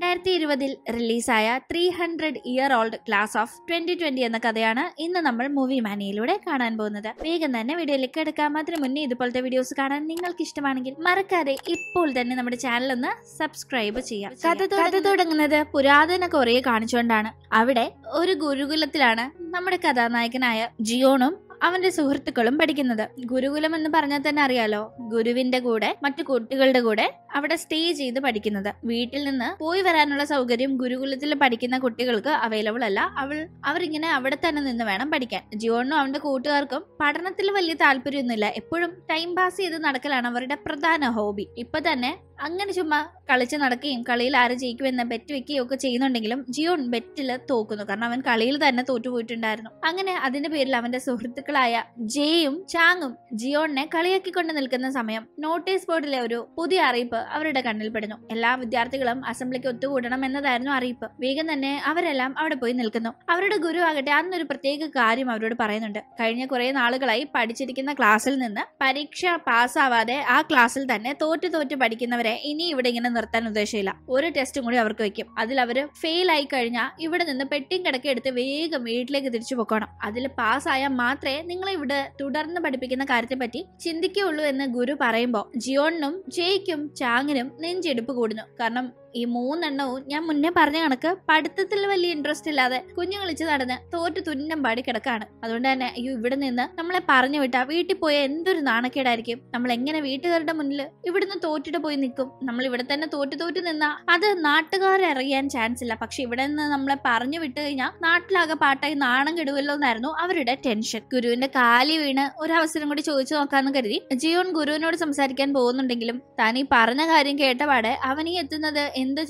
രണ്ടായിരത്തി ഇരുപതിൽ റിലീസായ three hundred year old class of twenty twenty എന്ന കഥയാണ് ഇന്ന് നമ്മൾ മൂവി മാനിയിലൂടെ കാണാൻ പോകുന്നത് വേഗം തന്നെ വീഡിയോയിലേക്ക് എടുക്കാം അതിനു മുന്നേ ഇതുപോലത്തെ വീഡിയോസ് കാണാൻ നിങ്ങൾക്ക് ഇഷ്ടമാണെങ്കിൽ മറക്കാതെ ഇപ്പോൾ തന്നെ നമ്മുടെ ചാനൽ ഒന്ന് സബ്സ്ക്രൈബ് ചെയ്യാം കഥ കഥ തുടങ്ങുന്നത് പുരാതന കൊറിയ കാണിച്ചുകൊണ്ടാണ് അവിടെ ഒരു ഗുരുകുലത്തിലാണ് നമ്മുടെ കഥാനായകനായ ജിയോണും അവന്റെ സുഹൃത്തുക്കളും പഠിക്കുന്നത് ഗുരുകുലം എന്ന് പറഞ്ഞാൽ തന്നെ അറിയാലോ ഗുരുവിന്റെ കൂടെ മറ്റു കുട്ടികളുടെ കൂടെ അവിടെ സ്റ്റേ ചെയ്ത് പഠിക്കുന്നത് വീട്ടിൽ നിന്ന് പോയി വരാനുള്ള സൗകര്യം ഗുരുകുലത്തിൽ പഠിക്കുന്ന കുട്ടികൾക്ക് അവൈലബിൾ അല്ല അവൾ അവരിങ്ങനെ അവിടെ തന്നെ നിന്ന് വേണം പഠിക്കാൻ ജിയോണും അവന്റെ കൂട്ടുകാർക്കും പഠനത്തിൽ വലിയ താല്പര്യമൊന്നുമില്ല എപ്പോഴും ടൈം പാസ് ചെയ്ത് നടക്കലാണ് അവരുടെ പ്രധാന ഹോബി ഇപ്പൊ തന്നെ അങ്ങനെ ചുമ്മാ കളിച്ച് നടക്കുകയും കളിയിൽ ആര് ജയിക്കുമെന്ന് ബെറ്റ് വെക്കുകയും ഒക്കെ ചെയ്യുന്നുണ്ടെങ്കിലും ജിയോൺ ബെറ്റിൽ തോക്കുന്നു കാരണം അവൻ കളിയിൽ തന്നെ തോറ്റുപോയിട്ടുണ്ടായിരുന്നു അങ്ങനെ അതിന്റെ പേരിൽ അവന്റെ സുഹൃത്തുക്കളായ ജേയും ചാങ്ങും ജിയോണിനെ കളിയാക്കിക്കൊണ്ട് നിൽക്കുന്ന സമയം നോട്ടീസ് ബോർഡിലെ ഒരു പുതിയ അറിയിപ്പ് അവരുടെ കണ്ണിൽപ്പെടുന്നു എല്ലാ വിദ്യാർത്ഥികളും അസംബ്ലിക്ക് ഒത്തുകൂടണം എന്നതായിരുന്നു അറിയിപ്പ് വേഗം തന്നെ അവരെല്ലാം അവിടെ പോയി നിൽക്കുന്നു അവരുടെ ഗുരു ആകട്ടെ അന്നൊരു പ്രത്യേക കാര്യം അവരോട് പറയുന്നുണ്ട് കഴിഞ്ഞ കുറെ നാളുകളായി പഠിച്ചിരിക്കുന്ന ക്ലാസ്സിൽ നിന്ന് പരീക്ഷ പാസ്സാവാതെ ആ ക്ലാസ്സിൽ തന്നെ തോറ്റു തോറ്റു പഠിക്കുന്നവരെ ഇനി ഇവിടെ ഇങ്ങനെ നിർത്താൻ ഉദ്ദേശമില്ല ഒരു ടെസ്റ്റും കൂടി അവർക്ക് വെക്കും അതിൽ അവർ ഫെയിൽ ആയി കഴിഞ്ഞാൽ ഇവിടെ നിന്ന് പെട്ടിയും കിടക്കെടുത്ത് വേഗം വീട്ടിലേക്ക് തിരിച്ചു പോക്കണം അതിൽ പാസ്സായാൽ മാത്രമേ നിങ്ങൾ ഇവിടെ തുടർന്ന് പഠിപ്പിക്കുന്ന കാര്യത്തെപ്പറ്റി ചിന്തിക്കുകയുള്ളൂ എന്ന് ഗുരു പറയുമ്പോൾ ജിയോണിനും ജയ്ക്കും ലാങ്ങിനും നെഞ്ചെടുപ്പ് കൂടുന്നു കാരണം ഈ മൂന്നെണ്ണവും ഞാൻ മുന്നേ പറഞ്ഞ കണക്ക് പഠിത്തത്തിൽ വലിയ ഇൻട്രസ്റ്റ് ഇല്ലാതെ കുഞ്ഞു കളിച്ച് നടന്ന് തോറ്റു തുന്നം പാടി കിടക്കാണ് അതുകൊണ്ട് തന്നെ അയ്യോ ഇവിടെ നിന്ന് നമ്മളെ പറഞ്ഞു വിട്ടാ വീട്ടിൽ പോയ എന്തൊരു നാണക്കേടായിരിക്കും നമ്മൾ എങ്ങനെ വീട്ടുകാരുടെ മുന്നിൽ ഇവിടുന്ന് തോറ്റിട്ട് പോയി നിൽക്കും നമ്മൾ ഇവിടെ തന്നെ തോറ്റു തോറ്റു നിന്നാ അത് നാട്ടുകാരറിയാൻ ചാൻസ് ഇല്ല പക്ഷെ ഇവിടെ നിന്ന് നമ്മളെ പറഞ്ഞു വിട്ട് കഴിഞ്ഞാൽ നാട്ടിലാകെ പാട്ടായി നാണം കെടുവല്ലോ എന്നായിരുന്നു അവരുടെ ടെൻഷൻ ഗുരുവിന്റെ കാലി വീണ് ഒരു അവസരം കൂടി ചോദിച്ചു നോക്കാന്ന് കരുതി ജിയോൺ ഗുരുവിനോട് സംസാരിക്കാൻ പോകുന്നുണ്ടെങ്കിലും താൻ ഈ പറഞ്ഞ കാര്യം കേട്ടപാടെ അവൻ ഈ എത്തുന്നത് എന്ത്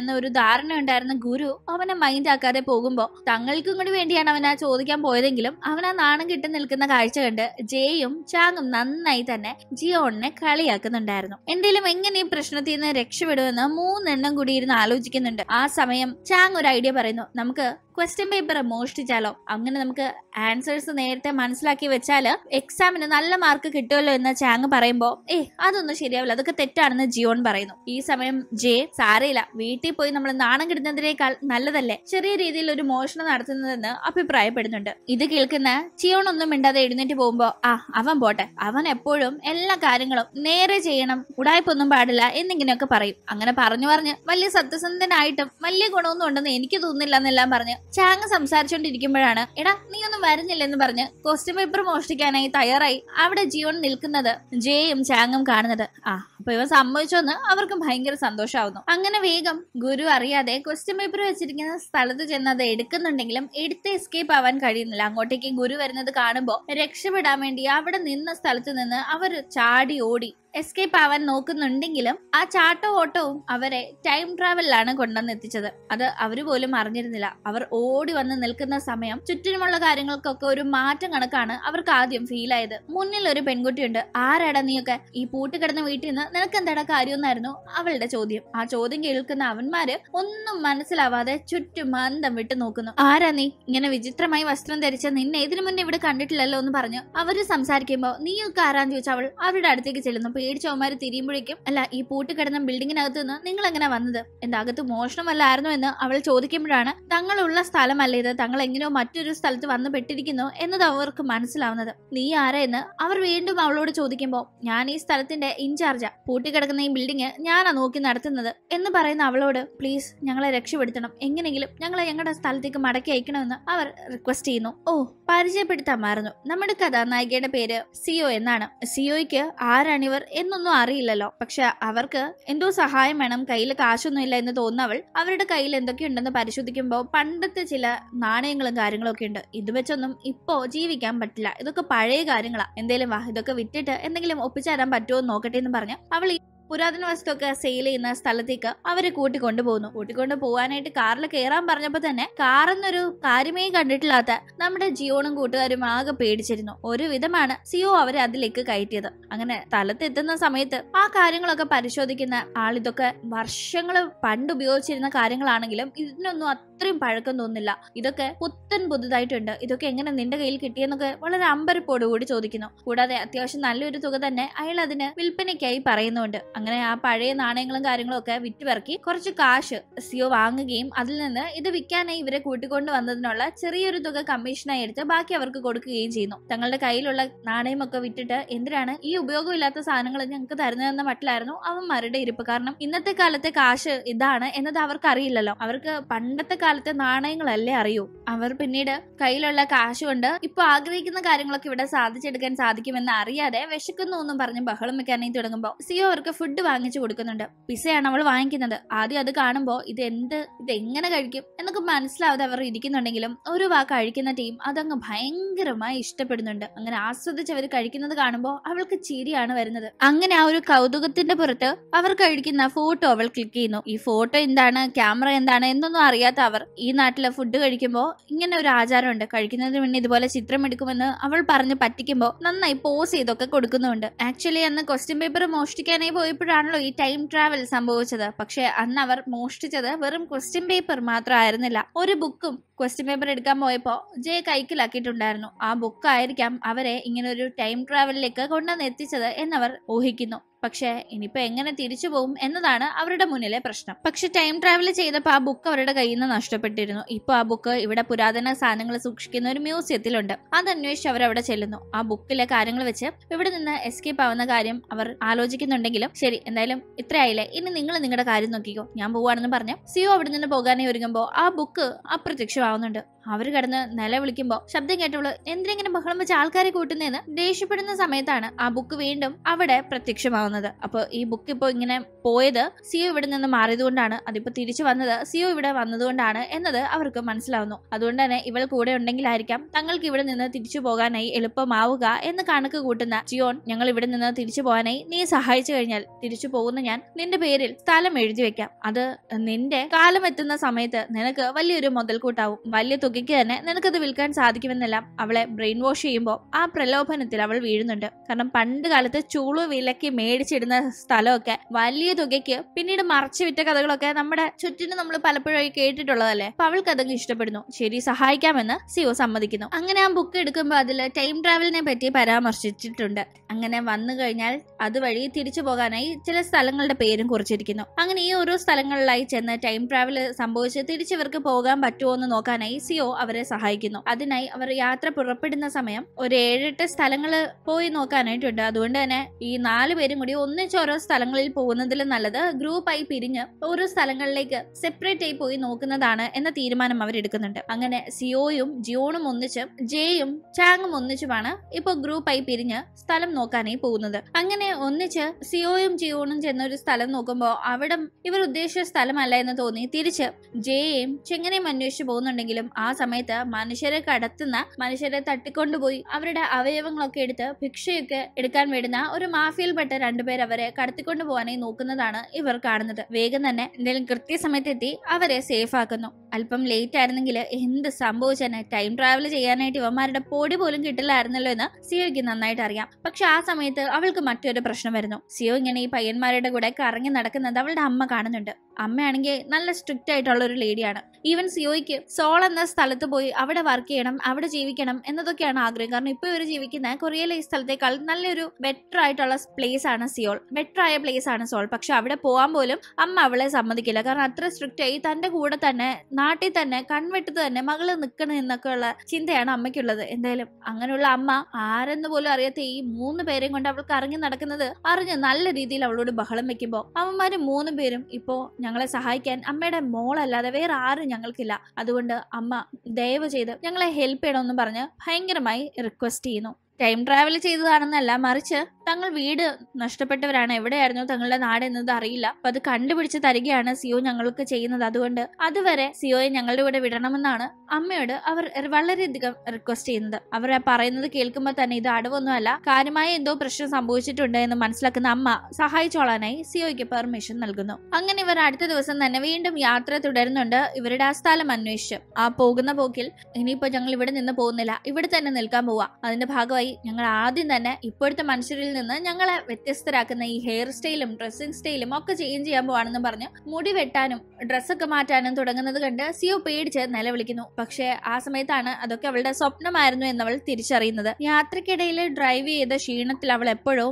എന്ന ഒരു ധാരണ ഉണ്ടായിരുന്ന ഗുരു അവനെ മൈൻഡ് ആക്കാതെ പോകുമ്പോൾ തങ്ങൾക്കും കൂടി വേണ്ടിയാണ് അവൻ ആ ചോദിക്കാൻ പോയതെങ്കിലും അവൻ ആ നാണം കിട്ടി നിൽക്കുന്ന കാഴ്ച കണ്ട് ജേയും ചാങ്ങും നന്നായി തന്നെ ജിയോണിനെ കളിയാക്കുന്നുണ്ടായിരുന്നു എന്തേലും എങ്ങനെ ഈ പ്രശ്നത്തിൽ നിന്ന് രക്ഷപ്പെടുമെന്ന് മൂന്നെണ്ണം കൂടി ഇരുന്ന് ആലോചിക്കുന്നുണ്ട് ആ സമയം ചാങ് ഒരു ഐഡിയ പറയുന്നു നമുക്ക് ക്വസ്റ്റ്യൻ പേപ്പർ മോഷ്ടിച്ചാലോ അങ്ങനെ നമുക്ക് ആൻസേഴ്സ് നേരത്തെ മനസ്സിലാക്കി വെച്ചാൽ എക്സാമിന് നല്ല മാർക്ക് കിട്ടുമല്ലോ എന്ന് ചാങ് പറയുമ്പോൾ ഏ അതൊന്നും ശരിയാവില്ല അതൊക്കെ തെറ്റാണെന്ന് ജിയോൺ പറയുന്നു ഈ സമയം ജെ സാറിയില്ല വീട്ടിൽ പോയി നമ്മൾ നാണം കിട്ടുന്നതിനേക്കാൾ നല്ലതല്ലേ ചെറിയ രീതിയിൽ ഒരു മോഷണം നടത്തുന്നതെന്ന് അഭിപ്രായപ്പെടുന്നുണ്ട് ഇത് കേൾക്കുന്ന ചിയോൺ ഒന്നും മിണ്ടാതെ എഴുന്നേറ്റ് പോകുമ്പോൾ ആ അവൻ പോട്ടെ അവൻ എപ്പോഴും എല്ലാ കാര്യങ്ങളും നേരെ ചെയ്യണം ഉടായ്പൊന്നും പാടില്ല എന്നിങ്ങനെയൊക്കെ പറയും അങ്ങനെ പറഞ്ഞു പറഞ്ഞ് വലിയ സത്യസന്ധനായിട്ടും വലിയ ഗുണമൊന്നും ഉണ്ടെന്ന് എനിക്ക് തോന്നുന്നില്ല എന്നെല്ലാം പറഞ്ഞ് ചാങ്ങ സംസാരിച്ചോണ്ടിരിക്കുമ്പോഴാണ് എടാ നീ ഒന്നും വരുന്നില്ലെന്ന് പറഞ്ഞ് ക്വസ്റ്റ്യൻ പേപ്പർ മോഷ്ടിക്കാനായി തയ്യാറായി അവിടെ ജിയോൺ നിൽക്കുന്നത് ജയയും ചാങ്ങും കാണുന്നത് ആ അപ്പൊ ഇവ സമ്മതിച്ചോന്ന് അവർക്ക് ഭയങ്കര സന്തോഷമാവുന്നു അങ്ങനെ വേഗം ഗുരു അറിയാതെ ക്വസ്റ്റ്യൻ പേപ്പർ വെച്ചിരിക്കുന്ന സ്ഥലത്ത് ചെന്ന് അത് എടുക്കുന്നുണ്ടെങ്കിലും എടുത്ത് എസ്കേപ്പ് ആവാൻ കഴിയുന്നില്ല അങ്ങോട്ടേക്ക് ഗുരു വരുന്നത് കാണുമ്പോൾ രക്ഷപ്പെടാൻ വേണ്ടി അവിടെ നിന്ന സ്ഥലത്ത് നിന്ന് അവർ ചാടി ഓടി എസ്കേപ്പ് ആവാൻ നോക്കുന്നുണ്ടെങ്കിലും ആ ചാട്ടോ ഓട്ടവും അവരെ ടൈം ട്രാവലിലാണ് കൊണ്ടുവന്നെത്തിച്ചത് അത് അവര് പോലും അറിഞ്ഞിരുന്നില്ല അവർ ഓടി വന്ന് നിൽക്കുന്ന സമയം ചുറ്റിനുമുള്ള കാര്യങ്ങൾക്കൊക്കെ ഒരു മാറ്റം കണക്കാണ് അവർക്ക് ആദ്യം ഫീൽ ആയത് മുന്നിൽ ഒരു പെൺകുട്ടിയുണ്ട് ആരാടാ നീയൊക്കെ ഈ പൂട്ടിക്കിടന്ന വീട്ടിൽ നിന്ന് നിനക്ക് എന്താടാ എന്നായിരുന്നു അവളുടെ ചോദ്യം ആ ചോദ്യം കേൾക്കുന്ന അവന്മാര് ഒന്നും മനസ്സിലാവാതെ ചുറ്റും മന്ദം വിട്ടു നോക്കുന്നു ആരാ നീ ഇങ്ങനെ വിചിത്രമായി വസ്ത്രം ധരിച്ച നിന്നെ ഇതിനു മുന്നേ ഇവിടെ കണ്ടിട്ടില്ലല്ലോ എന്ന് പറഞ്ഞു അവര് സംസാരിക്കുമ്പോ നീയൊക്കെ ആരാന്ന് ചോദിച്ച അവൾ അവരുടെ അടുത്തേക്ക് ചെല്ലുന്നു പേടിച്ചവന്മാര് തിരിയുമ്പോഴേക്കും അല്ല ഈ പൂട്ടിക്കിടന്ന ബിൽഡിങ്ങിനകത്ത് നിന്ന് നിങ്ങൾ എങ്ങനെ വന്നത് എന്താകത്ത് മോഷണമല്ലായിരുന്നു എന്ന് അവൾ ചോദിക്കുമ്പോഴാണ് തങ്ങളുള്ള സ്ഥലമല്ല ഇത് തങ്ങൾ എങ്ങനെയോ മറ്റൊരു സ്ഥലത്ത് വന്നു പെട്ടിരിക്കുന്നു എന്നത് അവർക്ക് മനസ്സിലാവുന്നത് നീ ആരെന്ന് അവർ വീണ്ടും അവളോട് ചോദിക്കുമ്പോൾ ഞാൻ ഈ സ്ഥലത്തിന്റെ ഇൻചാർജാ പൂട്ടിക്കിടക്കുന്ന ഈ ബിൽഡിംഗ് ഞാനാ നോക്കി നടത്തുന്നത് എന്ന് പറയുന്ന അവളോട് പ്ലീസ് ഞങ്ങളെ രക്ഷപ്പെടുത്തണം എങ്ങനെയെങ്കിലും ഞങ്ങളെ ഞങ്ങളുടെ സ്ഥലത്തേക്ക് മടക്കി അയക്കണമെന്ന് അവർ റിക്വസ്റ്റ് ചെയ്യുന്നു ഓ പരിചയപ്പെടുത്താൻ മാറുന്നു നമ്മുടെ കഥാനായികയുടെ പേര് സിയോ എന്നാണ് സിയോയ്ക്ക് ആരാണിവർ എന്നൊന്നും അറിയില്ലല്ലോ പക്ഷെ അവർക്ക് എന്തോ സഹായം വേണം കയ്യിൽ കാശൊന്നുമില്ല എന്ന് തോന്നുന്നവൾ അവരുടെ കയ്യിൽ എന്തൊക്കെയുണ്ടെന്ന് പരിശോധിക്കുമ്പോൾ പണ്ട് ഇപ്പോഴത്തെ ചില നാണയങ്ങളും കാര്യങ്ങളൊക്കെ ഉണ്ട് ഇത് വെച്ചൊന്നും ഇപ്പോ ജീവിക്കാൻ പറ്റില്ല ഇതൊക്കെ പഴയ കാര്യങ്ങളാണ് എന്തേലും വാ ഇതൊക്കെ വിറ്റിട്ട് എന്തെങ്കിലും തരാൻ പറ്റുമോ എന്ന് നോക്കട്ടെ എന്ന് പറഞ്ഞ് അവൾ പുരാതന വസ്തുവൊക്കെ സെയിൽ ചെയ്യുന്ന സ്ഥലത്തേക്ക് അവരെ കൂട്ടിക്കൊണ്ടു പോകുന്നു കൂട്ടിക്കൊണ്ട് പോകാനായിട്ട് കാറിൽ കയറാൻ പറഞ്ഞപ്പോൾ തന്നെ കാറെന്നൊരു കാര്യമേ കണ്ടിട്ടില്ലാത്ത നമ്മുടെ ജിയോണും കൂട്ടുകാരും ആകെ പേടിച്ചിരുന്നു ഒരു വിധമാണ് സിയോ അവരെ അതിലേക്ക് കയറ്റിയത് അങ്ങനെ സ്ഥലത്തെത്തുന്ന സമയത്ത് ആ കാര്യങ്ങളൊക്കെ പരിശോധിക്കുന്ന ആൾ ഇതൊക്കെ വർഷങ്ങൾ പണ്ട് ഉപയോഗിച്ചിരുന്ന കാര്യങ്ങളാണെങ്കിലും ഇതിനൊന്നും അത്രയും പഴക്കം തോന്നില്ല ഇതൊക്കെ പുത്തൻ പുതുതായിട്ടുണ്ട് ഇതൊക്കെ എങ്ങനെ നിന്റെ കയ്യിൽ കിട്ടിയെന്നൊക്കെ വളരെ അമ്പരപ്പോടുകൂടി ചോദിക്കുന്നു കൂടാതെ അത്യാവശ്യം നല്ലൊരു തുക തന്നെ അയാൾ അതിന് വിൽപ്പനയ്ക്കായി പറയുന്നുണ്ട് അങ്ങനെ ആ പഴയ നാണയങ്ങളും കാര്യങ്ങളും ഒക്കെ വിറ്റുപെറക്കി കുറച്ച് കാശ് സിഒ വാങ്ങുകയും അതിൽ നിന്ന് ഇത് വിൽക്കാനായി ഇവരെ കൂട്ടിക്കൊണ്ട് വന്നതിനുള്ള ചെറിയൊരു തുക കമ്മീഷനായി എടുത്ത് ബാക്കി അവർക്ക് കൊടുക്കുകയും ചെയ്യുന്നു തങ്ങളുടെ കയ്യിലുള്ള നാണയമൊക്കെ വിറ്റിട്ട് എന്തിനാണ് ഈ ഉപയോഗമില്ലാത്ത സാധനങ്ങൾ ഞങ്ങൾക്ക് തരുന്നതെന്ന മട്ടിലായിരുന്നു അവന്മാരുടെ ഇരിപ്പ് കാരണം ഇന്നത്തെ കാലത്തെ കാശ് ഇതാണ് എന്നത് അവർക്ക് അറിയില്ലല്ലോ അവർക്ക് പണ്ടത്തെ കാലത്തെ നാണയങ്ങളല്ലേ അറിയൂ അവർ പിന്നീട് കയ്യിലുള്ള കാശ് കൊണ്ട് ഇപ്പൊ ആഗ്രഹിക്കുന്ന കാര്യങ്ങളൊക്കെ ഇവിടെ സാധിച്ചെടുക്കാൻ സാധിക്കുമെന്ന് അറിയാതെ വിശക്കുന്നു എന്നും പറഞ്ഞ് ബഹളം വെക്കാനായി തുടങ്ങുമ്പോൾ സിയോ അവർക്ക് ഫുഡ് വാങ്ങിച്ചു കൊടുക്കുന്നുണ്ട് പിസയാണ് അവൾ വാങ്ങിക്കുന്നത് ആദ്യം അത് കാണുമ്പോൾ ഇത് എന്ത് ഇത് എങ്ങനെ കഴിക്കും എന്നൊക്കെ മനസ്സിലാവാതെ അവർ ഇരിക്കുന്നുണ്ടെങ്കിലും ഒരു വാ കഴിക്കുന്ന ടീം അതങ്ങ് ഭയങ്കരമായി ഇഷ്ടപ്പെടുന്നുണ്ട് അങ്ങനെ ആസ്വദിച്ച് അവർ കഴിക്കുന്നത് കാണുമ്പോൾ അവൾക്ക് ചിരിയാണ് വരുന്നത് അങ്ങനെ ആ ഒരു കൗതുകത്തിന്റെ പുറത്ത് അവർ കഴിക്കുന്ന ഫോട്ടോ അവൾ ക്ലിക്ക് ചെയ്യുന്നു ഈ ഫോട്ടോ എന്താണ് ക്യാമറ എന്താണ് എന്നൊന്നും അറിയാത്ത അവർ ഈ നാട്ടിലെ ഫുഡ് കഴിക്കുമ്പോൾ ഇങ്ങനെ ഒരു ആചാരമുണ്ട് കഴിക്കുന്നതിന് മുന്നേ ഇതുപോലെ ചിത്രം എടുക്കുമെന്ന് അവൾ പറഞ്ഞ് പറ്റിക്കുമ്പോൾ നന്നായി പോസ് ചെയ്തൊക്കെ കൊടുക്കുന്നുണ്ട് ആക്ച്വലി അന്ന് ക്വസ്റ്റ്യൻ പേപ്പർ മോഷ്ടിക്കാനായി പോയി പോയപ്പോഴാണല്ലോ ഈ ടൈം ട്രാവൽ സംഭവിച്ചത് പക്ഷേ അന്ന് അവർ മോഷ്ടിച്ചത് വെറും ക്വസ്റ്റ്യൻ പേപ്പർ മാത്രമായിരുന്നില്ല ഒരു ബുക്കും ക്വസ്റ്റ്യൻ പേപ്പർ എടുക്കാൻ പോയപ്പോൾ ജയ കൈക്കിലാക്കിയിട്ടുണ്ടായിരുന്നു ആ ബുക്കായിരിക്കാം അവരെ ഇങ്ങനൊരു ടൈം ട്രാവലിലേക്ക് കൊണ്ടുവന്ന് എത്തിച്ചത് എന്നവർ ഊഹിക്കുന്നു പക്ഷേ ഇനിയിപ്പോൾ എങ്ങനെ തിരിച്ചു പോകും എന്നതാണ് അവരുടെ മുന്നിലെ പ്രശ്നം പക്ഷെ ടൈം ട്രാവൽ ചെയ്തപ്പോൾ ആ ബുക്ക് അവരുടെ കയ്യിൽ നിന്ന് നഷ്ടപ്പെട്ടിരുന്നു ഇപ്പോൾ ആ ബുക്ക് ഇവിടെ പുരാതന സാധനങ്ങൾ സൂക്ഷിക്കുന്ന ഒരു മ്യൂസിയത്തിലുണ്ട് അത് അന്വേഷിച്ച് അവർ അവിടെ ചെല്ലുന്നു ആ ബുക്കിലെ കാര്യങ്ങൾ വെച്ച് ഇവിടെ നിന്ന് എസ്കേപ്പ് ആവുന്ന കാര്യം അവർ ആലോചിക്കുന്നുണ്ടെങ്കിലും ശരി എന്തായാലും ഇത്രയായില്ലേ ഇനി നിങ്ങൾ നിങ്ങളുടെ കാര്യം നോക്കിക്കോ ഞാൻ പോവാണെന്ന് പറഞ്ഞു സിയോ അവിടെ നിന്ന് പോകാനേ ഒരുങ്ങുമ്പോൾ ആ ബുക്ക് അപ്രത്യക്ഷം ആവുന്നുണ്ട് അവർ കിടന്ന് വിളിക്കുമ്പോ ശബ്ദം കേട്ടവള് എന്തിനെങ്ങനെ ബഹളം വെച്ച ആൾക്കാരെ കൂട്ടുന്നതെന്ന് ദേഷ്യപ്പെടുന്ന സമയത്താണ് ആ ബുക്ക് വീണ്ടും അവിടെ പ്രത്യക്ഷമാവുന്നത് അപ്പോൾ ഈ ബുക്ക് ഇപ്പോ ഇങ്ങനെ പോയത് സിയോ ഇവിടെ നിന്ന് മാറിയതുകൊണ്ടാണ് അതിപ്പോൾ തിരിച്ചു വന്നത് സിയോ ഇവിടെ വന്നതുകൊണ്ടാണ് എന്നത് അവർക്ക് മനസ്സിലാവുന്നു അതുകൊണ്ട് തന്നെ ഇവൾ കൂടെ ഉണ്ടെങ്കിലായിരിക്കാം തങ്ങൾക്ക് ഇവിടെ നിന്ന് തിരിച്ചു പോകാനായി എളുപ്പമാവുക എന്ന് കണക്ക് കൂട്ടുന്ന ജിയോൺ ഞങ്ങൾ ഇവിടെ നിന്ന് തിരിച്ചു പോകാനായി നീ സഹായിച്ചു കഴിഞ്ഞാൽ തിരിച്ചു പോകുന്ന ഞാൻ നിന്റെ പേരിൽ സ്ഥലം എഴുതി വെക്കാം അത് നിന്റെ കാലം എത്തുന്ന സമയത്ത് നിനക്ക് വലിയൊരു മുതൽക്കൂട്ടാവും ആവും വലിയ തുകയ്ക്ക് തന്നെ നിനക്കത് വിൽക്കാൻ സാധിക്കുമെന്നെല്ലാം അവളെ ബ്രെയിൻ വാഷ് ചെയ്യുമ്പോൾ ആ പ്രലോഭനത്തിൽ അവൾ വീഴുന്നുണ്ട് കാരണം പണ്ട് കാലത്ത് ചൂളു വിലക്കി മേടിച്ചിടുന്ന സ്ഥലമൊക്കെ വലിയ തുകയ്ക്ക് പിന്നീട് മറച്ചു വിറ്റ കഥകളൊക്കെ നമ്മുടെ ചുറ്റിനും നമ്മൾ പലപ്പോഴും കേട്ടിട്ടുള്ളതല്ലേ അപ്പൊ അവൾക്ക് അതങ്ങ് ഇഷ്ടപ്പെടുന്നു ശരി സഹായിക്കാമെന്ന് സിഒ സമ്മതിക്കുന്നു അങ്ങനെ ആ ബുക്ക് എടുക്കുമ്പോൾ അതിൽ ടൈം ട്രാവലിനെ പറ്റി പരാമർശിച്ചിട്ടുണ്ട് അങ്ങനെ വന്നു കഴിഞ്ഞാൽ അതുവഴി തിരിച്ചു പോകാനായി ചില സ്ഥലങ്ങളുടെ പേരും കുറിച്ചിരിക്കുന്നു അങ്ങനെ ഈ ഓരോ സ്ഥലങ്ങളിലായി ചെന്ന് ടൈം ട്രാവൽ സംഭവിച്ച് തിരിച്ചവർക്ക് പോകാൻ പറ്റുമോ എന്ന് പോകാനായി സിയോ അവരെ സഹായിക്കുന്നു അതിനായി അവർ യാത്ര പുറപ്പെടുന്ന സമയം ഒരു ഏഴെട്ട് സ്ഥലങ്ങൾ പോയി നോക്കാനായിട്ടുണ്ട് അതുകൊണ്ട് തന്നെ ഈ നാല് പേരും കൂടി ഒന്നിച്ചോരോ സ്ഥലങ്ങളിൽ പോകുന്നതിലും നല്ലത് ഗ്രൂപ്പായി പിരിഞ്ഞ് ഓരോ സ്ഥലങ്ങളിലേക്ക് സെപ്പറേറ്റ് ആയി പോയി നോക്കുന്നതാണ് എന്ന തീരുമാനം അവർ എടുക്കുന്നുണ്ട് അങ്ങനെ സിയോയും ജിയോണും ഒന്നിച്ചും ജെയും ചാങ്ങും ഒന്നിച്ചുമാണ് ഇപ്പോൾ ഗ്രൂപ്പായി പിരിഞ്ഞ് സ്ഥലം നോക്കാനായി പോകുന്നത് അങ്ങനെ ഒന്നിച്ച് സിയോയും ജിയോണും ചെന്നൊരു സ്ഥലം നോക്കുമ്പോൾ അവിടെ ഇവർ ഉദ്ദേശിച്ച സ്ഥലമല്ല എന്ന് തോന്നി തിരിച്ച് ജെയെയും ചെങ്ങനെയും അന്വേഷിച്ചു പോകുന്നുണ്ട് ചെയ്യുന്നുണ്ടെങ്കിലും ആ സമയത്ത് മനുഷ്യരെ കടത്തുന്ന മനുഷ്യരെ തട്ടിക്കൊണ്ടുപോയി അവരുടെ അവയവങ്ങളൊക്കെ എടുത്ത് ഭിക്ഷയൊക്കെ എടുക്കാൻ വരുന്ന ഒരു മാഫിയയിൽപ്പെട്ട രണ്ടുപേർ അവരെ കടത്തിക്കൊണ്ടു പോകാനായി നോക്കുന്നതാണ് ഇവർ കാണുന്നത് വേഗം തന്നെ എന്തെങ്കിലും കൃത്യസമയത്ത് എത്തി അവരെ സേഫ് ആക്കുന്നു അല്പം ലേറ്റ് ആയിരുന്നെങ്കിൽ എന്ത് സംഭവിച്ചെന്നെ ടൈം ട്രാവൽ ചെയ്യാനായിട്ട് ഇവന്മാരുടെ പൊടി പോലും കിട്ടില്ലായിരുന്നല്ലോ എന്ന് സിയോയ്ക്ക് നന്നായിട്ട് അറിയാം പക്ഷെ ആ സമയത്ത് അവൾക്ക് മറ്റൊരു പ്രശ്നം വരുന്നു സിയോ ഇങ്ങനെ ഈ പയ്യന്മാരുടെ കൂടെ കറങ്ങി നടക്കുന്നത് അവളുടെ അമ്മ കാണുന്നുണ്ട് അമ്മയാണെങ്കിൽ നല്ല സ്ട്രിക്റ്റ് ആയിട്ടുള്ള ഒരു ലേഡിയാണ് ഈവൻ സിയോയ്ക്ക് സോൾ എന്ന സ്ഥലത്ത് പോയി അവിടെ വർക്ക് ചെയ്യണം അവിടെ ജീവിക്കണം എന്നതൊക്കെയാണ് ആഗ്രഹം കാരണം ഇപ്പൊ ഇവർ ജീവിക്കുന്ന കൊറിയയിലെ ഈ സ്ഥലത്തേക്കാൾ നല്ലൊരു ബെറ്റർ ആയിട്ടുള്ള പ്ലേസ് ആണ് സിയോൾ ബെറ്റർ ആയ പ്ലേസ് ആണ് സോൾ പക്ഷെ അവിടെ പോകാൻ പോലും അമ്മ അവളെ സമ്മതിക്കില്ല കാരണം അത്ര സ്ട്രിക്റ്റ് ആയി തന്റെ കൂടെ തന്നെ നാട്ടിൽ തന്നെ കൺവെട്ടത്ത് തന്നെ മകള് നിൽക്കണം എന്നൊക്കെയുള്ള ചിന്തയാണ് അമ്മയ്ക്കുള്ളത് എന്തായാലും അങ്ങനെയുള്ള അമ്മ ആരെന്ന് പോലും അറിയാത്ത ഈ മൂന്ന് പേരെയും കൊണ്ട് അവൾ അറിഞ്ഞു നടക്കുന്നത് അറിഞ്ഞ് നല്ല രീതിയിൽ അവളോട് ബഹളം വെക്കുമ്പോൾ അമ്മമാര് മൂന്ന് പേരും ഇപ്പോൾ ഞങ്ങളെ സഹായിക്കാൻ അമ്മയുടെ മോളല്ലാതെ വേറെ ആരും ഞങ്ങൾക്കില്ല അതുകൊണ്ട് അമ്മ ദയവ് ചെയ്ത് ഞങ്ങളെ ഹെൽപ്പ് ചെയ്യണമെന്ന് പറഞ്ഞ് ഭയങ്കരമായി റിക്വസ്റ്റ് ചെയ്യുന്നു ടൈം ട്രാവൽ ചെയ്തതാണെന്നല്ല മറിച്ച് തങ്ങൾ വീട് നഷ്ടപ്പെട്ടവരാണ് എവിടെയായിരുന്നു തങ്ങളുടെ നാട് എന്നത് അറിയില്ല അപ്പൊ അത് കണ്ടുപിടിച്ച് തരികയാണ് സിയോ ഞങ്ങൾക്ക് ചെയ്യുന്നത് അതുകൊണ്ട് അതുവരെ സിയോയെ ഞങ്ങളുടെ കൂടെ വിടണമെന്നാണ് അമ്മയോട് അവർ വളരെയധികം റിക്വസ്റ്റ് ചെയ്യുന്നത് അവർ പറയുന്നത് കേൾക്കുമ്പോൾ തന്നെ ഇത് അടവൊന്നുമല്ല കാര്യമായ എന്തോ പ്രശ്നം സംഭവിച്ചിട്ടുണ്ട് എന്ന് മനസ്സിലാക്കുന്ന അമ്മ സഹായിച്ചോളാനായി സിയോയ്ക്ക് പെർമിഷൻ നൽകുന്നു അങ്ങനെ ഇവർ അടുത്ത ദിവസം തന്നെ വീണ്ടും യാത്ര തുടരുന്നുണ്ട് ഇവരുടെ ആ സ്ഥലം അന്വേഷിച്ച് ആ പോകുന്ന പോക്കിൽ ഇനിയിപ്പോ ഞങ്ങൾ ഇവിടെ നിന്ന് പോകുന്നില്ല ഇവിടെ തന്നെ നിൽക്കാൻ പോവാ അതിന്റെ ഭാഗമായി ഞങ്ങൾ ആദ്യം തന്നെ ഇപ്പോഴത്തെ മനുഷ്യരിൽ നിന്ന് ഞങ്ങളെ വ്യത്യസ്തരാക്കുന്ന ഈ ഹെയർ സ്റ്റൈലും ഡ്രസ്സിംഗ് സ്റ്റൈലും ഒക്കെ ചേഞ്ച് ചെയ്യാൻ പോവാണെന്ന് പറഞ്ഞു മുടി വെട്ടാനും ഡ്രസ്സൊക്കെ മാറ്റാനും തുടങ്ങുന്നത് കണ്ട് സിയോ പേടിച്ച് നിലവിളിക്കുന്നു പക്ഷേ ആ സമയത്താണ് അതൊക്കെ അവളുടെ സ്വപ്നമായിരുന്നു എന്നവൾ തിരിച്ചറിയുന്നത് യാത്രക്കിടയിൽ ഡ്രൈവ് ചെയ്ത ക്ഷീണത്തിൽ അവൾ എപ്പോഴോ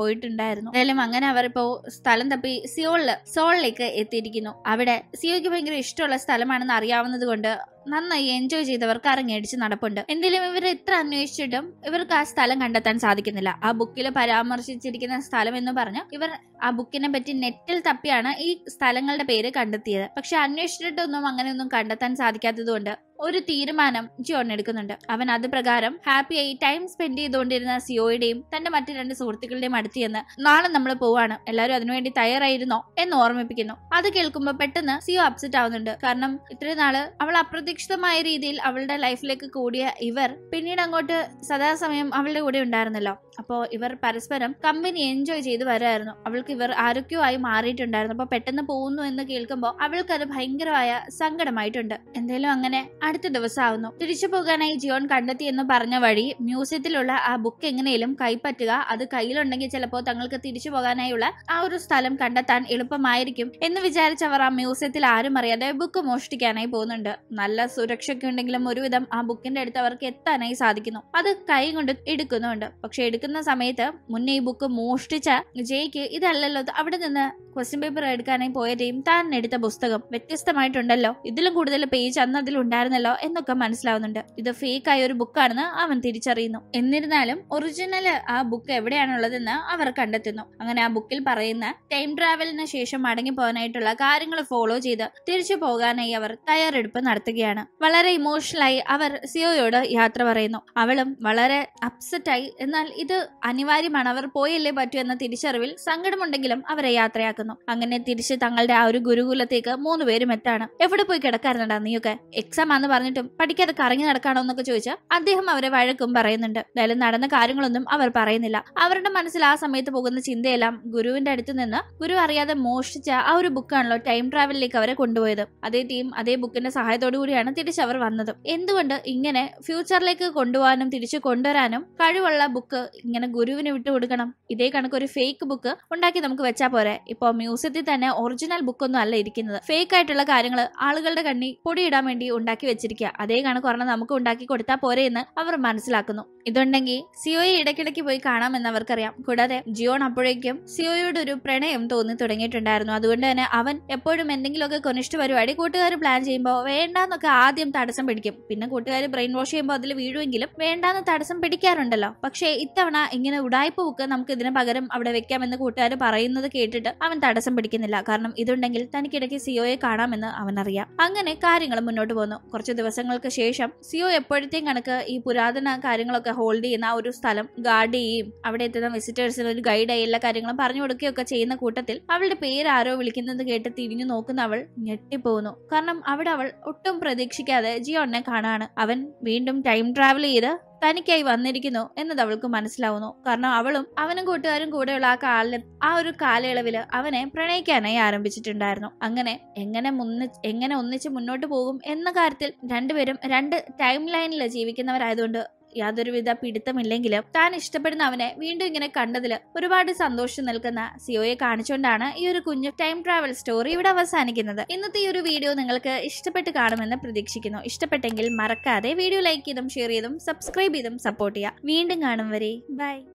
പോയിട്ടുണ്ടായിരുന്നു എന്തായാലും അങ്ങനെ അവർ ഇപ്പോൾ സ്ഥലം തപ്പി സിയോളില് സോളിലേക്ക് എത്തിയിരിക്കുന്നു അവിടെ സിയോയ്ക്ക് ഭയങ്കര ഇഷ്ടമുള്ള സ്ഥലമാണെന്ന് അറിയാവുന്നത് കൊണ്ട് നന്നായി എൻജോയ് ചെയ്തവർക്ക് ഇറങ്ങിയടിച്ച് നടപ്പുണ്ട് എന്തെങ്കിലും ഇവർ എത്ര അന്വേഷിച്ചിട്ടും ഇവർക്ക് ആ സ്ഥലം കണ്ടെത്താൻ സാധിക്കുന്നില്ല ആ ബുക്കിൽ പരാമർശിച്ചിരിക്കുന്ന സ്ഥലം എന്ന് പറഞ്ഞ് ഇവർ ആ ബുക്കിനെ പറ്റി നെറ്റിൽ തപ്പിയാണ് ഈ സ്ഥലങ്ങളുടെ പേര് കണ്ടെത്തിയത് പക്ഷെ അന്വേഷിച്ചിട്ടൊന്നും അങ്ങനെയൊന്നും കണ്ടെത്താൻ സാധിക്കാത്തതുകൊണ്ട് ഒരു തീരുമാനം ജിയോൺ എടുക്കുന്നുണ്ട് അവൻ അത് പ്രകാരം ഹാപ്പിയായി ടൈം സ്പെൻഡ് ചെയ്തുകൊണ്ടിരുന്ന സിയോയുടെയും തന്റെ മറ്റു രണ്ട് സുഹൃത്തുക്കളുടെയും അടുത്ത് ചെന്ന് നാളെ നമ്മൾ പോവാണ് എല്ലാവരും അതിനുവേണ്ടി തയ്യാറായിരുന്നോ എന്ന് ഓർമ്മിപ്പിക്കുന്നു അത് കേൾക്കുമ്പോൾ പെട്ടെന്ന് സിയോ അപ്സെറ്റ് ആവുന്നുണ്ട് കാരണം ഇത്രയും നാള് അവൾ അപ്രതീക്ഷിതമായ രീതിയിൽ അവളുടെ ലൈഫിലേക്ക് കൂടിയ ഇവർ പിന്നീട് അങ്ങോട്ട് സദാസമയം അവളുടെ കൂടെ ഉണ്ടായിരുന്നല്ലോ അപ്പോൾ ഇവർ പരസ്പരം കമ്പനി എൻജോയ് ചെയ്ത് വരായിരുന്നു അവൾക്ക് ഇവർ ആരൊക്കെയോ ആയി മാറിയിട്ടുണ്ടായിരുന്നു അപ്പോൾ പെട്ടെന്ന് പോകുന്നു എന്ന് കേൾക്കുമ്പോൾ അവൾക്കത് ഭയങ്കരമായ സങ്കടമായിട്ടുണ്ട് എന്തേലും അങ്ങനെ അടുത്ത ദിവസമാവുന്നു തിരിച്ചു പോകാനായി ജിയോൺ കണ്ടെത്തിയെന്ന് പറഞ്ഞ വഴി മ്യൂസിയത്തിലുള്ള ആ ബുക്ക് എങ്ങനെയും കൈപ്പറ്റുക അത് കയ്യിലുണ്ടെങ്കിൽ ചിലപ്പോൾ തങ്ങൾക്ക് തിരിച്ചു പോകാനായുള്ള ആ ഒരു സ്ഥലം കണ്ടെത്താൻ എളുപ്പമായിരിക്കും എന്ന് വിചാരിച്ചവർ ആ മ്യൂസിയത്തിൽ ആരും അറിയാതെ ബുക്ക് മോഷ്ടിക്കാനായി പോകുന്നുണ്ട് നല്ല സുരക്ഷയ്ക്ക് ഉണ്ടെങ്കിലും ഒരുവിധം ആ ബുക്കിന്റെ അടുത്ത് അവർക്ക് എത്താനായി സാധിക്കുന്നു അത് കൈ കൊണ്ട് എടുക്കുന്നുണ്ട് പക്ഷെ എടുക്കുന്ന സമയത്ത് മുന്നേ ഈ ബുക്ക് മോഷ്ടിച്ച ജയ്ക്ക് ഇതല്ലല്ലോ അവിടെ നിന്ന് ക്വസ്റ്റ്യൻ പേപ്പർ എടുക്കാനായി പോയ ടീം താൻ എടുത്ത പുസ്തകം വ്യത്യസ്തമായിട്ടുണ്ടല്ലോ ഇതിലും കൂടുതൽ പേജ് അന്ന് അതിൽ ആയിരുന്നല്ലോ എന്നൊക്കെ മനസ്സിലാവുന്നുണ്ട് ഇത് ഫേക്ക് ആയ ഒരു ബുക്കാണെന്ന് അവൻ തിരിച്ചറിയുന്നു എന്നിരുന്നാലും ഒറിജിനൽ ആ ബുക്ക് എവിടെയാണുള്ളതെന്ന് അവർ കണ്ടെത്തുന്നു അങ്ങനെ ആ ബുക്കിൽ പറയുന്ന ടൈം ട്രാവലിന് ശേഷം മടങ്ങി പോകാനായിട്ടുള്ള കാര്യങ്ങൾ ഫോളോ ചെയ്ത് തിരിച്ചു പോകാനായി അവർ തയ്യാറെടുപ്പ് നടത്തുകയാണ് വളരെ ഇമോഷണലായി അവർ സിയോയോട് യാത്ര പറയുന്നു അവളും വളരെ അപ്സെറ്റായി എന്നാൽ ഇത് അനിവാര്യമാണ് അവർ പോയല്ലേ പറ്റൂ എന്ന തിരിച്ചറിവിൽ സങ്കടമുണ്ടെങ്കിലും അവരെ യാത്രയാക്കുന്നു അങ്ങനെ തിരിച്ച് തങ്ങളുടെ ആ ഒരു ഗുരുകുലത്തേക്ക് മൂന്നുപേരും എത്താണ് എവിടെ പോയി കിടക്കാറുണ്ടാ നീയൊക്കെ എക്സാം എന്ന് പറഞ്ഞിട്ടും പഠിക്കാതെ കറങ്ങി നടക്കാണോ എന്നൊക്കെ ചോദിച്ചാൽ അദ്ദേഹം അവരെ വഴക്കും പറയുന്നുണ്ട് എന്തായാലും നടന്ന കാര്യങ്ങളൊന്നും അവർ പറയുന്നില്ല അവരുടെ മനസ്സിൽ ആ സമയത്ത് പോകുന്ന ചിന്തയെല്ലാം ഗുരുവിന്റെ അടുത്ത് നിന്ന് ഗുരു അറിയാതെ മോഷ്ടിച്ച ആ ഒരു ബുക്കാണല്ലോ ടൈം ട്രാവലിലേക്ക് അവരെ കൊണ്ടുപോയത് അതേ ടീം അതേ ബുക്കിന്റെ സഹായത്തോടു കൂടിയാണ് തിരിച്ചവർ വന്നത് എന്തുകൊണ്ട് ഇങ്ങനെ ഫ്യൂച്ചറിലേക്ക് കൊണ്ടുപോകാനും തിരിച്ചു കൊണ്ടുവരാനും കഴിവുള്ള ബുക്ക് ഇങ്ങനെ ഗുരുവിന് കൊടുക്കണം ഇതേ കണക്ക് ഒരു ഫേക്ക് ബുക്ക് ഉണ്ടാക്കി നമുക്ക് വെച്ചാൽ പോരെ ഇപ്പൊ മ്യൂസിയത്തിൽ തന്നെ ഒറിജിനൽ ബുക്ക് ഒന്നും അല്ല ഇരിക്കുന്നത് ഫേക്ക് ആയിട്ടുള്ള കാര്യങ്ങൾ ആളുകളുടെ കണ്ണി പൊടിയിടാൻ വേണ്ടി ഉണ്ടാക്കി വെച്ചിരിക്കുക അതേ കണക്ക് ഒരെണ്ണം നമുക്ക് ഉണ്ടാക്കി കൊടുത്താൽ പോരെ എന്ന് അവർ മനസ്സിലാക്കുന്നു ഇതുണ്ടെങ്കിൽ സിയോയെ e ഇടയ്ക്കിടയ്ക്ക് പോയി കാണാമെന്ന് അവർക്കറിയാം കൂടാതെ ജിയോൺ അപ്പോഴേക്കും സിയോയോട് e ഒരു പ്രണയം തോന്നി തുടങ്ങിയിട്ടുണ്ടായിരുന്നു അതുകൊണ്ട് തന്നെ അവൻ എപ്പോഴും എന്തെങ്കിലുമൊക്കെ കൊനിഷ്ട പരിപാടി കൂട്ടുകാർ പ്ലാൻ ചെയ്യുമ്പോൾ വേണ്ടാന്നൊക്കെ ആദ്യം തടസ്സം പിടിക്കും പിന്നെ കൂട്ടുകാർ ബ്രെയിൻ വാഷ് ചെയ്യുമ്പോൾ അതിൽ വീഴുമെങ്കിലും വേണ്ടാന്ന് തടസ്സം പിടിക്കാറുണ്ടല്ലോ പക്ഷേ ഇത്തവണ ഇങ്ങനെ ഉടായ്പ ബുക്ക് നമുക്ക് ഇതിന് പകരം അവിടെ വെക്കാമെന്ന് കൂട്ടുകാർ പറയുന്നത് കേട്ടിട്ട് അവൻ തടസ്സം പിടിക്കുന്നില്ല കാരണം ഇതുണ്ടെങ്കിൽ തനിക്കിടയ്ക്ക് സിയോയെ e കാണാമെന്ന് അവനറിയാം അങ്ങനെ കാര്യങ്ങൾ മുന്നോട്ട് പോകുന്നു കുറച്ച് ദിവസങ്ങൾക്ക് ശേഷം സിയോ എപ്പോഴത്തെയും കണക്ക് ഈ പുരാതന കാര്യങ്ങളൊക്കെ ഹോൾഡ് ചെയ്യുന്ന ആ ഒരു സ്ഥലം ഗാർഡ് ചെയ്യുകയും അവിടെ എത്തുന്ന വിസിറ്റേഴ്സിന് ഒരു ഗൈഡായി എല്ലാ കാര്യങ്ങളും പറഞ്ഞു കൊടുക്കുകയൊക്കെ ചെയ്യുന്ന കൂട്ടത്തിൽ അവളുടെ പേര് ആരോ വിളിക്കുന്നത് കേട്ട് തിരിഞ്ഞു നോക്കുന്ന അവൾ ഞെട്ടിപ്പോകുന്നു കാരണം അവിടെ അവൾ ഒട്ടും പ്രതീക്ഷിക്കാതെ ജിയോണിനെ കാണാണ് അവൻ വീണ്ടും ടൈം ട്രാവൽ ചെയ്ത് തനിക്കായി വന്നിരിക്കുന്നു എന്നത് അവൾക്ക് മനസ്സിലാവുന്നു കാരണം അവളും അവനും കൂട്ടുകാരും കൂടെയുള്ള ആ കാലിൽ ആ ഒരു കാലയളവിൽ അവനെ പ്രണയിക്കാനായി ആരംഭിച്ചിട്ടുണ്ടായിരുന്നു അങ്ങനെ എങ്ങനെ എങ്ങനെ ഒന്നിച്ച് മുന്നോട്ട് പോകും എന്ന കാര്യത്തിൽ രണ്ടുപേരും രണ്ട് ടൈം ലൈനിൽ ജീവിക്കുന്നവരായതുകൊണ്ട് യാതൊരുവിധ പിടുത്തമില്ലെങ്കിലും താൻ ഇഷ്ടപ്പെടുന്ന അവനെ വീണ്ടും ഇങ്ങനെ കണ്ടതിൽ ഒരുപാട് സന്തോഷം നൽകുന്ന സിയോയെ കാണിച്ചുകൊണ്ടാണ് ഈ ഒരു കുഞ്ഞു ടൈം ട്രാവൽ സ്റ്റോറി ഇവിടെ അവസാനിക്കുന്നത് ഇന്നത്തെ ഈ ഒരു വീഡിയോ നിങ്ങൾക്ക് ഇഷ്ടപ്പെട്ട് കാണുമെന്ന് പ്രതീക്ഷിക്കുന്നു ഇഷ്ടപ്പെട്ടെങ്കിൽ മറക്കാതെ വീഡിയോ ലൈക്ക് ചെയ്തും ഷെയർ ചെയ്തും സബ്സ്ക്രൈബ് ചെയ്തും സപ്പോർട്ട് ചെയ്യാം വീണ്ടും കാണും വരെ ബൈ